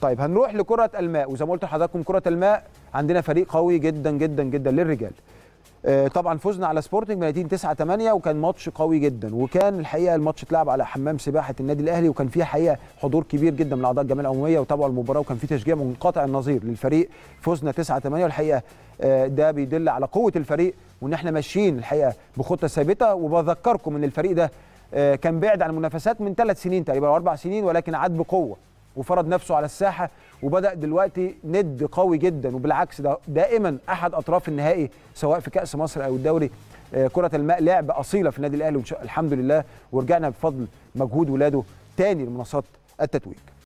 طيب هنروح لكره الماء وزي ما قلت لحضراتكم كره الماء عندنا فريق قوي جدا جدا جدا للرجال آه، طبعا فزنا على سبورتنج بنتيجه 9 8 وكان ماتش قوي جدا وكان الحقيقه الماتش اتلعب على حمام سباحه النادي الاهلي وكان فيه حقيقه حضور كبير جدا من اعضاء الجمعيه العموميه وتابعوا المباراه وكان فيه تشجيع منقطع النظير للفريق فزنا 9 8 والحقيقه آه، ده بيدل على قوه الفريق وان احنا ماشيين الحقيقه بخطه ثابته وبذكركم ان الفريق ده آه، كان بعد عن المنافسات من ثلاث سنين تقريبا او اربع سنين ولكن عاد بقوه وفرض نفسه على الساحه وبدا دلوقتي ند قوي جدا وبالعكس ده دائما احد اطراف النهائي سواء في كاس مصر او الدوري آه، كره الماء لعب اصيله في النادي الاهلي الحمد لله ورجعنا بفضل مجهود ولاده تاني لمنصات التتويج